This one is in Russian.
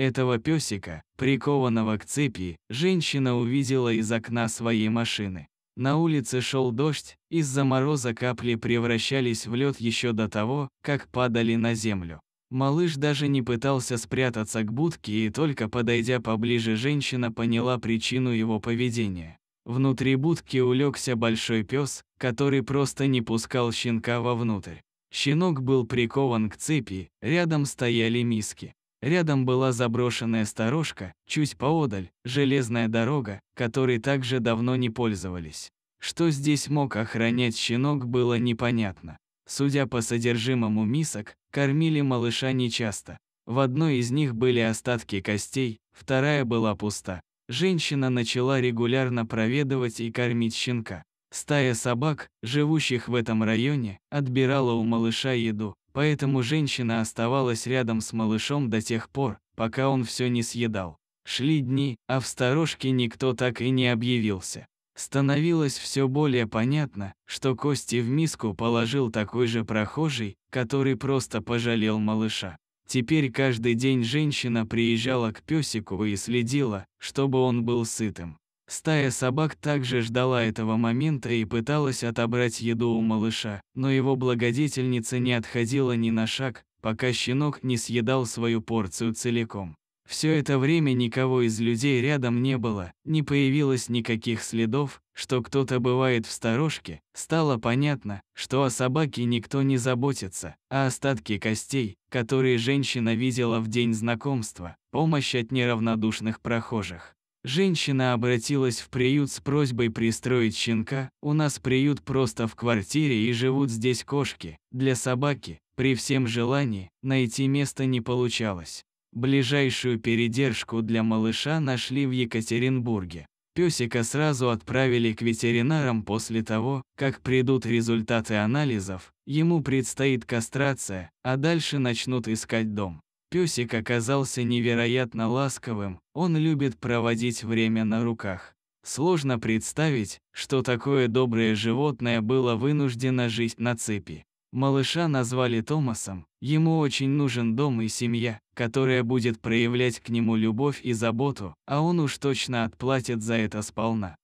Этого песика, прикованного к цепи, женщина увидела из окна своей машины. На улице шел дождь, из-за мороза капли превращались в лед еще до того, как падали на землю. Малыш даже не пытался спрятаться к будке и только подойдя поближе женщина поняла причину его поведения. Внутри будки улегся большой пес, который просто не пускал щенка вовнутрь. Щенок был прикован к цепи, рядом стояли миски. Рядом была заброшенная сторожка, чуть поодаль – железная дорога, которой также давно не пользовались. Что здесь мог охранять щенок, было непонятно. Судя по содержимому мисок, кормили малыша нечасто. В одной из них были остатки костей, вторая была пуста. Женщина начала регулярно проведывать и кормить щенка. Стая собак, живущих в этом районе, отбирала у малыша еду, Поэтому женщина оставалась рядом с малышом до тех пор, пока он все не съедал. Шли дни, а в сторожке никто так и не объявился. Становилось все более понятно, что кости в миску положил такой же прохожий, который просто пожалел малыша. Теперь каждый день женщина приезжала к песику и следила, чтобы он был сытым. Стая собак также ждала этого момента и пыталась отобрать еду у малыша, но его благодетельница не отходила ни на шаг, пока щенок не съедал свою порцию целиком. Все это время никого из людей рядом не было, не появилось никаких следов, что кто-то бывает в сторожке, стало понятно, что о собаке никто не заботится, а остатки костей, которые женщина видела в день знакомства, помощь от неравнодушных прохожих. Женщина обратилась в приют с просьбой пристроить щенка. У нас приют просто в квартире и живут здесь кошки. Для собаки, при всем желании, найти место не получалось. Ближайшую передержку для малыша нашли в Екатеринбурге. Пёсика сразу отправили к ветеринарам после того, как придут результаты анализов, ему предстоит кастрация, а дальше начнут искать дом. Песик оказался невероятно ласковым, он любит проводить время на руках. Сложно представить, что такое доброе животное было вынуждено жить на цепи. Малыша назвали Томасом, ему очень нужен дом и семья, которая будет проявлять к нему любовь и заботу, а он уж точно отплатит за это сполна.